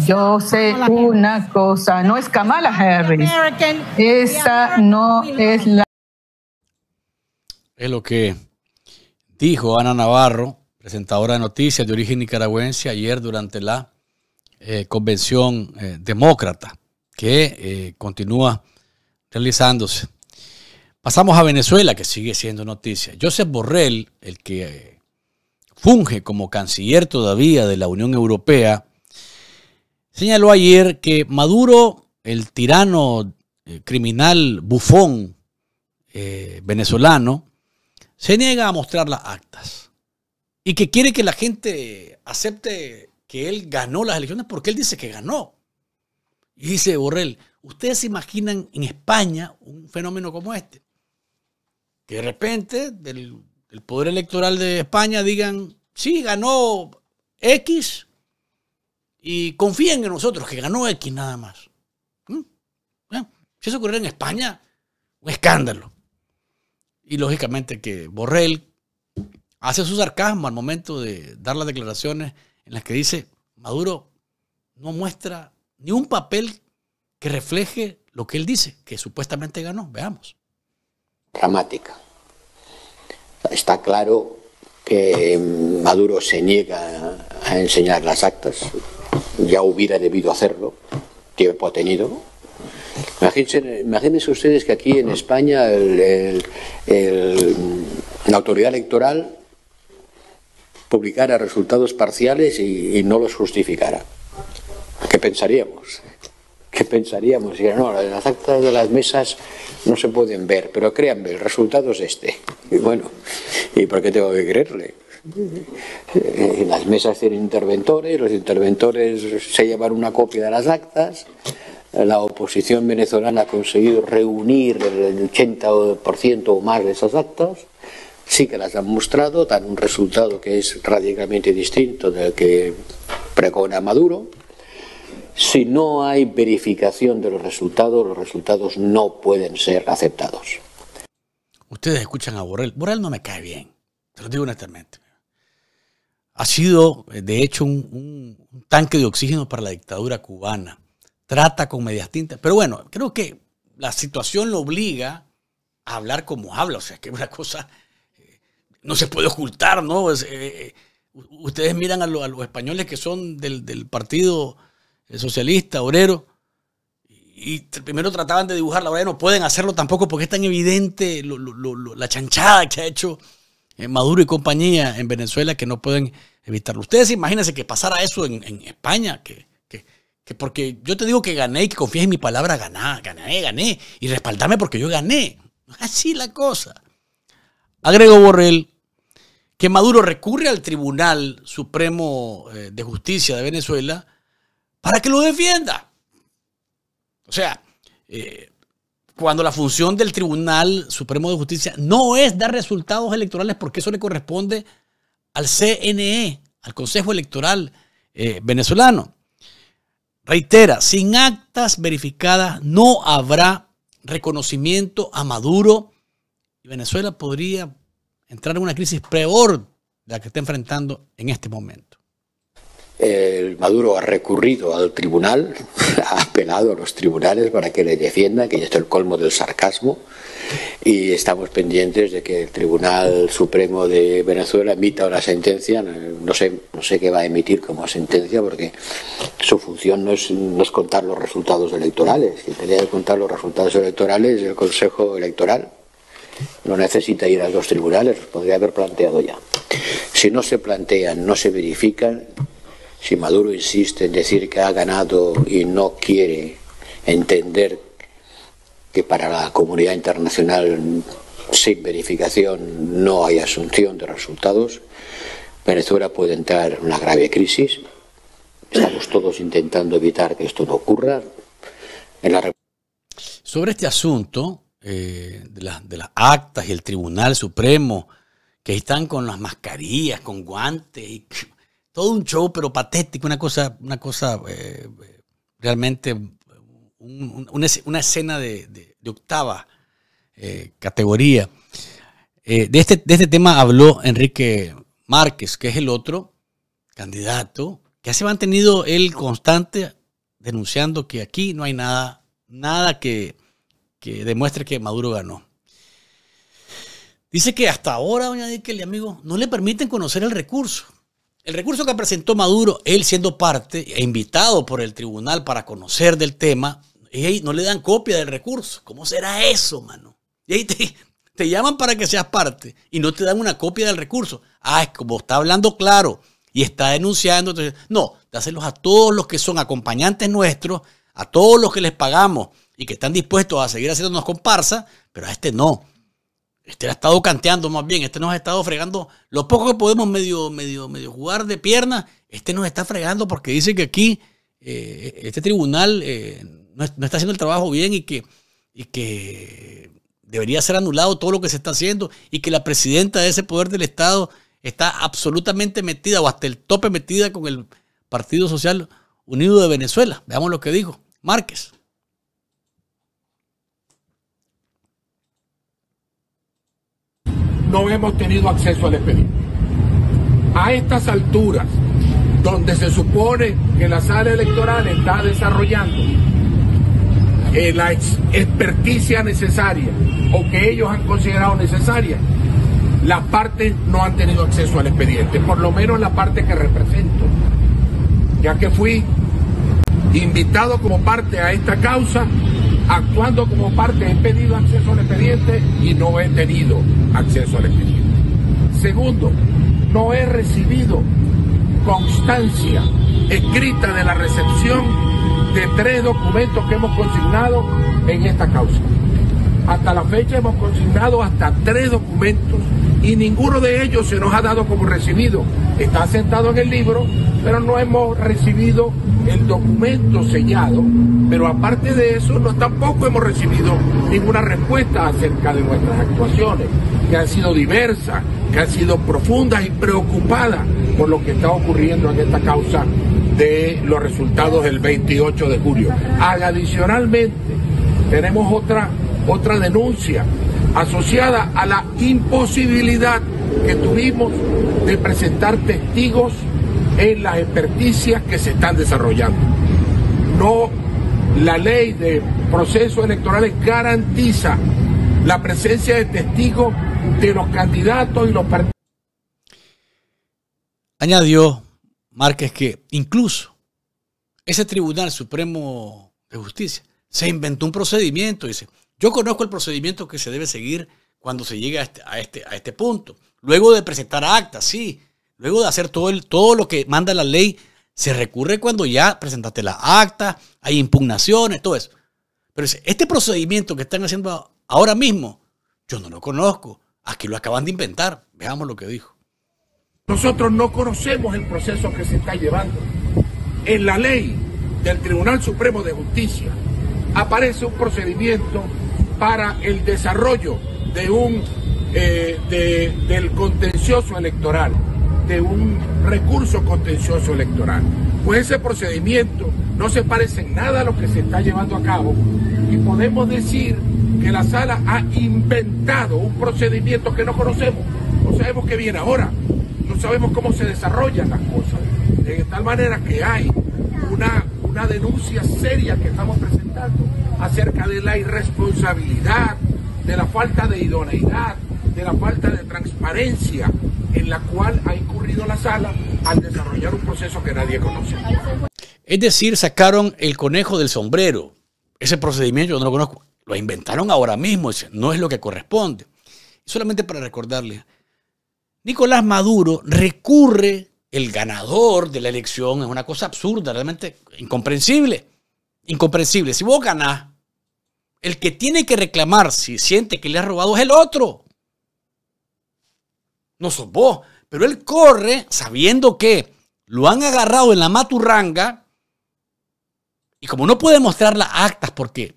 Yo sé una cosa, no es Kamala Harris. Esa no es la... Es lo que dijo Ana Navarro, presentadora de noticias de origen nicaragüense, ayer durante la eh, convención eh, demócrata que eh, continúa realizándose Pasamos a Venezuela, que sigue siendo noticia. Josep Borrell, el que eh, funge como canciller todavía de la Unión Europea, señaló ayer que Maduro, el tirano eh, criminal bufón eh, venezolano, se niega a mostrar las actas y que quiere que la gente acepte que él ganó las elecciones porque él dice que ganó. Y dice Borrell, ¿ustedes se imaginan en España un fenómeno como este? que de repente del, Poder Electoral de España digan, sí, ganó X y confíen en nosotros, que ganó X nada más. ¿Mm? si eso ocurriera en España, un escándalo. Y lógicamente que Borrell hace su sarcasmo al momento de dar las declaraciones en las que dice, Maduro no muestra ni un papel que refleje lo que él dice, que supuestamente ganó. Veamos dramática. Está claro que em, Maduro se niega a enseñar las actas, ya hubiera debido hacerlo, tiempo ha tenido. Imagínense, ustedes que aquí en España la autoridad electoral publicara resultados parciales y, y no los justificara. ¿Qué pensaríamos? que pensaríamos, y no, las actas de las mesas no se pueden ver, pero créanme, el resultado es este. Y bueno, ¿y por qué tengo que creerle? Eh, las mesas tienen interventores, los interventores se llevan una copia de las actas, la oposición venezolana ha conseguido reunir el 80% o más de esas actas, sí que las han mostrado, dan un resultado que es radicalmente distinto del que pregona Maduro, si no hay verificación de los resultados, los resultados no pueden ser aceptados. Ustedes escuchan a Borrell. Borrell no me cae bien, te lo digo honestamente. Ha sido, eh, de hecho, un, tanque de oxígeno para la dictadura cubana. Trata con medias tintas. Pero bueno, creo que la situación lo obliga a hablar como habla. O sea, que es una cosa eh, no se puede ocultar, ¿no? Eh, ustedes miran a, los españoles que son del partido socialista, obrero, y primero trataban de dibujar ahora ya no pueden hacerlo tampoco porque es tan evidente la chanchada que ha hecho eh, Maduro y compañía en Venezuela que no pueden evitarlo. Ustedes imagínense que pasara eso en, España, que, porque yo te digo que gané y que confíes en mi palabra, gané, gané, gané, y respaldame porque yo gané. Así la cosa. Agrego Borrell que Maduro recurre al Tribunal Supremo eh, de Justicia de Venezuela para que lo defienda. O sea, eh, cuando la función del Tribunal Supremo de Justicia no es dar resultados electorales porque eso le corresponde al CNE, al Consejo Electoral eh, venezolano. Reitera, sin actas verificadas no habrá reconocimiento a Maduro y Venezuela podría entrar en una crisis peor de la que está enfrentando en este momento el Maduro ha recurrido al tribunal, ha apelado a los tribunales para que le defiendan, que ya está el colmo del sarcasmo, y estamos pendientes de que el Tribunal Supremo de Venezuela emita una sentencia, no sé, no sé qué va a emitir como sentencia, porque su función no es, contar los resultados electorales, quien tenía que contar los resultados electorales es el Consejo Electoral, no necesita ir a los tribunales, podría haber planteado ya. Si no se plantean, no se verifican, si Maduro insiste en decir que ha ganado y no quiere entender que para la comunidad internacional sin verificación no hay asunción de resultados, Venezuela puede entrar en una grave crisis. Estamos todos intentando evitar que esto no ocurra. Sobre este asunto eh, de, de las actas y el Tribunal Supremo, que están con las mascarillas, con guantes y todo un show, pero patético, una cosa, una cosa eh, realmente, una, escena de, octava eh, categoría. Eh, de, este, de este tema habló Enrique Márquez, que es el otro candidato, que se ha mantenido él constante denunciando que aquí no hay nada, nada que, demuestre que Maduro ganó. Dice que hasta ahora, doña que y amigo no le permiten conocer el recurso. El recurso que presentó Maduro, él siendo parte e invitado por el tribunal para conocer del tema, y ahí no le dan copia del recurso. ¿Cómo será eso, mano? Y ahí te, llaman para que seas parte y no te dan una copia del recurso. Ah, es como está hablando claro y está denunciando. Entonces, no, dáselos a todos los que son acompañantes nuestros, a todos los que les pagamos y que están dispuestos a seguir haciéndonos comparsa, pero a este no. Este ha estado canteando más bien, este nos ha estado fregando. Lo poco que podemos medio, medio, medio jugar de pierna, este nos está fregando porque dice que aquí eh, este tribunal eh, no, está haciendo el trabajo bien y que, y que debería ser anulado todo lo que se está haciendo y que la presidenta de ese poder del Estado está absolutamente metida o hasta el tope metida con el Partido Social Unido de Venezuela. Veamos lo que dijo Márquez. no hemos tenido acceso al expediente. A estas alturas, donde se supone que la sala electoral está desarrollando eh, la experticia necesaria o que ellos han considerado necesaria, las partes no han tenido acceso al expediente, por lo menos la parte que represento, ya que fui invitado como parte a esta causa actuando como parte, he pedido acceso al expediente y no he tenido acceso al expediente. Segundo, no he recibido constancia escrita de la recepción de tres documentos que hemos consignado en esta causa. Hasta la fecha hemos consignado hasta tres documentos y ninguno de ellos se nos ha dado como recibido. Está sentado en el libro, pero no hemos recibido el documento sellado, pero aparte de eso, no, tampoco hemos recibido ninguna respuesta acerca de nuestras actuaciones, que han sido diversas, que han sido profundas y preocupadas por lo que está ocurriendo en esta causa de los resultados del 28 de julio. Adicionalmente, tenemos otra, otra denuncia asociada a la imposibilidad que tuvimos de presentar testigos en las experticias que se están desarrollando. No, la ley de procesos electorales garantiza la presencia de testigos de los candidatos y los partidos. Añadió Márquez que incluso ese Tribunal Supremo de Justicia se inventó un procedimiento, dice, yo conozco el procedimiento que se debe seguir cuando se llega este, a este, a este, punto. Luego de presentar actas, sí. Luego de hacer todo, el, todo lo que manda la ley, se recurre cuando ya presentaste la acta, hay impugnaciones, todo eso. Pero este procedimiento que están haciendo ahora mismo, yo no lo conozco. Aquí lo acaban de inventar. Veamos lo que dijo. Nosotros no conocemos el proceso que se está llevando. En la ley del Tribunal Supremo de Justicia aparece un procedimiento para el desarrollo de un, eh, del contencioso electoral, de un recurso contencioso electoral. Pues ese procedimiento no se parece en nada a lo que se está llevando a cabo y podemos decir que la sala ha inventado un procedimiento que no conocemos, no sabemos qué viene ahora, no sabemos cómo se desarrollan las cosas, de tal manera que hay una una denuncia seria que estamos presentando acerca de la irresponsabilidad, de la falta de idoneidad, de la falta de transparencia en la cual ha incurrido la sala al desarrollar un proceso que nadie conoce. Es decir, sacaron el conejo del sombrero. Ese procedimiento yo no lo conozco. Lo inventaron ahora mismo, no es lo que corresponde. Solamente para recordarle. Nicolás Maduro recurre el ganador de la elección es una cosa absurda, realmente incomprensible. Incomprensible. Si vos ganás, el que tiene que reclamar si siente que le has robado es el otro. No sos vos. Pero él corre sabiendo que lo han agarrado en la maturanga y como no puede mostrar las actas porque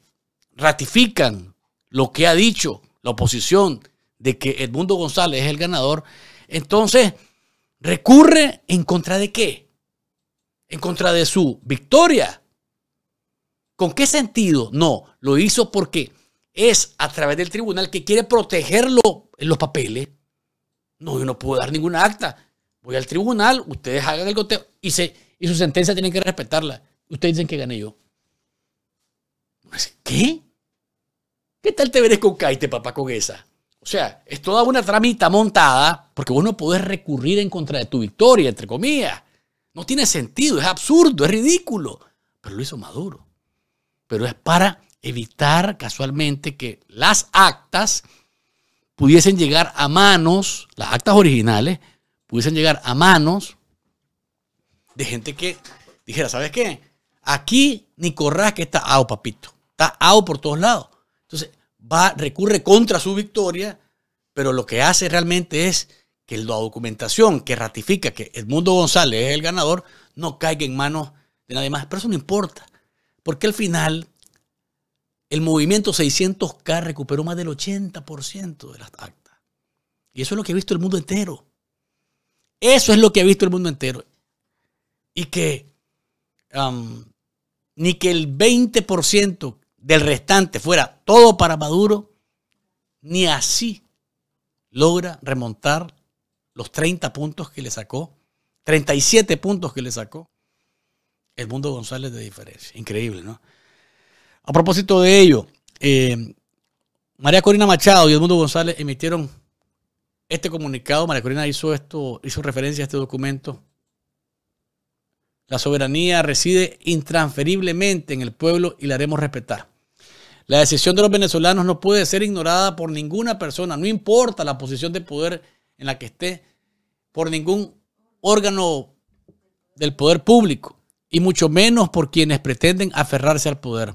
ratifican lo que ha dicho la oposición de que Edmundo González es el ganador, entonces recurre en contra de qué? En contra de su victoria. ¿Con qué sentido? No, lo hizo porque es a través del tribunal que quiere protegerlo en los papeles. No, yo no puedo dar ninguna acta. Voy al tribunal, ustedes hagan el goteo y, y su sentencia tienen que respetarla. Ustedes dicen que gané yo. ¿Qué? ¿Qué tal te verés con Caite, papá, con esa? O sea, es toda una tramita montada porque vos no podés recurrir en contra de tu victoria, entre comillas. No tiene sentido, es absurdo, es ridículo. Pero lo hizo Maduro. Pero es para evitar casualmente que las actas pudiesen llegar a manos, las actas originales, pudiesen llegar a manos de gente que dijera, ¿sabes qué? Aquí Nicorás que está ao, papito. Está ao por todos lados recurre contra su victoria, pero lo que hace realmente es que la documentación que ratifica que Edmundo González es el ganador no caiga en manos de nadie más. Pero eso no importa, porque al final el movimiento 600K recuperó más del 80% de las actas. Y eso es lo que ha visto el mundo entero. Eso es lo que ha visto el mundo entero. Y que ni que el 20% del restante fuera todo para Maduro, ni así logra remontar los 30 puntos que le sacó, 37 puntos que le sacó el mundo González de diferencia. Increíble, ¿no? A propósito de ello, eh, María Corina Machado y Mundo González emitieron este comunicado. María Corina hizo esto, hizo referencia a este documento la soberanía reside intransferiblemente en el pueblo y la haremos respetar. La decisión de los venezolanos no puede ser ignorada por ninguna persona, no importa la posición de poder en la que esté, por ningún órgano del poder público y mucho menos por quienes pretenden aferrarse al poder.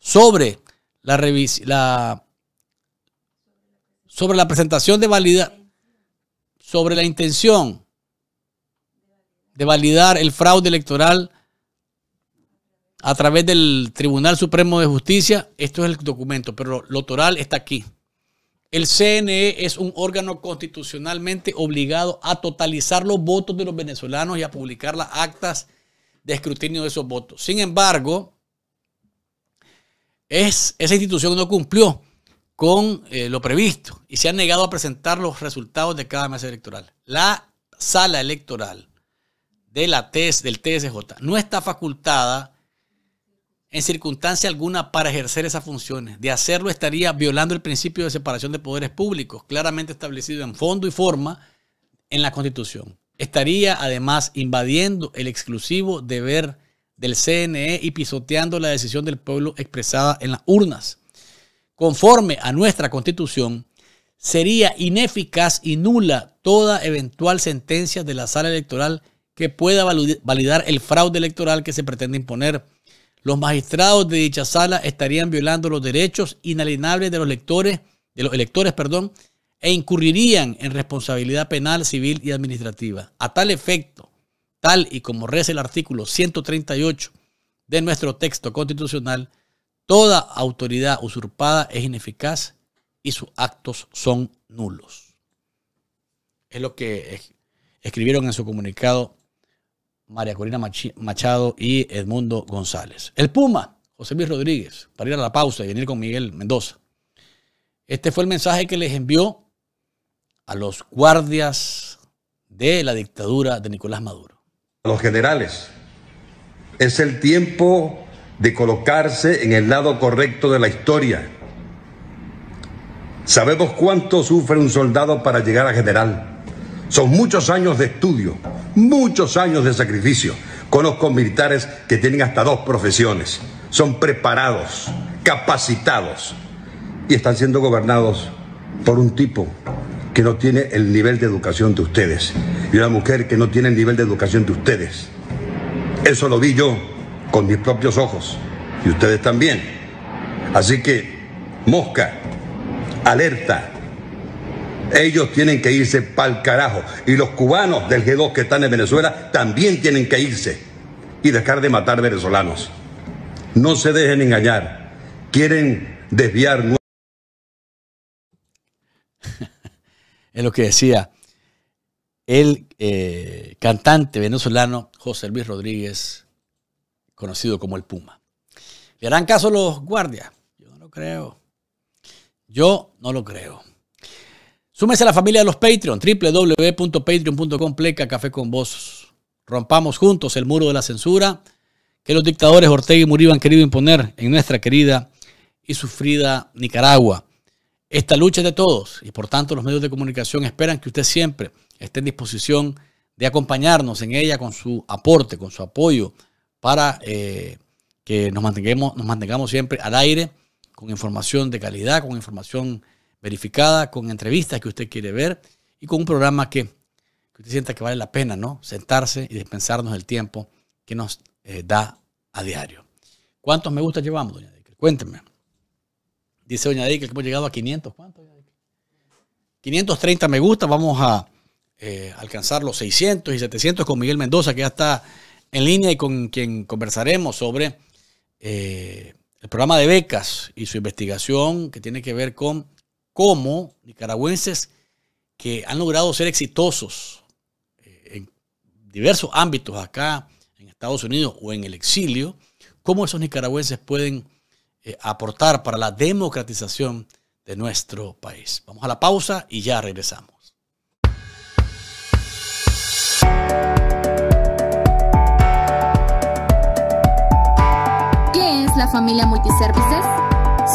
Sobre la, sobre la presentación de validad, sobre la intención de validar el fraude electoral a través del Tribunal Supremo de Justicia. Esto es el documento, pero lo toral está aquí. El CNE es un órgano constitucionalmente obligado a totalizar los votos de los venezolanos y a publicar las actas de escrutinio de esos votos. Sin embargo, esa institución no cumplió con eh, lo previsto y se ha negado a presentar los resultados de cada mesa electoral. La sala electoral de la del TSJ, no está facultada en circunstancia alguna para ejercer esas funciones. De hacerlo estaría violando el principio de separación de poderes públicos, claramente establecido en fondo y forma en la Constitución. Estaría además invadiendo el exclusivo deber del CNE y pisoteando la decisión del pueblo expresada en las urnas. Conforme a nuestra Constitución, sería ineficaz y nula toda eventual sentencia de la sala electoral que pueda validar el fraude electoral que se pretende imponer. Los magistrados de dicha sala estarían violando los derechos inalienables de los electores, de los electores, perdón, e incurrirían en responsabilidad penal, civil y administrativa. A tal efecto, tal y como reza el artículo 138 de nuestro texto constitucional, toda autoridad usurpada es ineficaz y sus actos son nulos. Es lo que escribieron en su comunicado María Corina Machado y Edmundo González. El Puma, José Luis Rodríguez, para ir a la pausa y venir con Miguel Mendoza. Este fue el mensaje que les envió a los guardias de la dictadura de Nicolás Maduro. A los generales, es el tiempo de colocarse en el lado correcto de la historia. Sabemos cuánto sufre un soldado para llegar a general. Son muchos años de estudio, muchos años de sacrificio. Conozco militares que tienen hasta dos profesiones. Son preparados, capacitados y están siendo gobernados por un tipo que no tiene el nivel de educación de ustedes y una mujer que no tiene el nivel de educación de ustedes. Eso lo vi yo con mis propios ojos y ustedes también. Así que, mosca, alerta, ellos tienen que irse pa'l carajo. Y los cubanos del G2 que están en Venezuela también tienen que irse y dejar de matar venezolanos. No se dejen engañar. Quieren desviar. es lo que decía el eh, cantante venezolano José Luis Rodríguez, conocido como el Puma. ¿Le harán caso los guardias? Yo no lo creo. Yo no lo creo. Súmese a la familia de los Patreon, www.patreon.com, pleca café con vos. Rompamos juntos el muro de la censura que los dictadores Ortega y Murillo han querido imponer en nuestra querida y sufrida Nicaragua. Esta lucha es de todos y por tanto los medios de comunicación esperan que usted siempre esté en disposición de acompañarnos en ella con su aporte, con su apoyo, para eh, que nos nos mantengamos siempre al aire con información de calidad, con información verificada, con entrevistas que usted quiere ver y con un programa que, que usted sienta que vale la pena, ¿no? Sentarse y dispensarnos el tiempo que nos eh, da a diario. ¿Cuántos me gusta llevamos, doña Dicker? Cuénteme. Dice doña Dicker que hemos llegado a 500. ¿Cuántos, 530 me gusta. Vamos a eh, alcanzar los 600 y 700 con Miguel Mendoza, que ya está en línea y con quien conversaremos sobre eh, el programa de becas y su investigación que tiene que ver con cómo nicaragüenses que han logrado ser exitosos eh, en diversos ámbitos acá en Estados Unidos o en el exilio, cómo esos nicaragüenses pueden eh, aportar para la democratización de nuestro país. Vamos a la pausa y ya regresamos. ¿Qué es la familia Multiservices?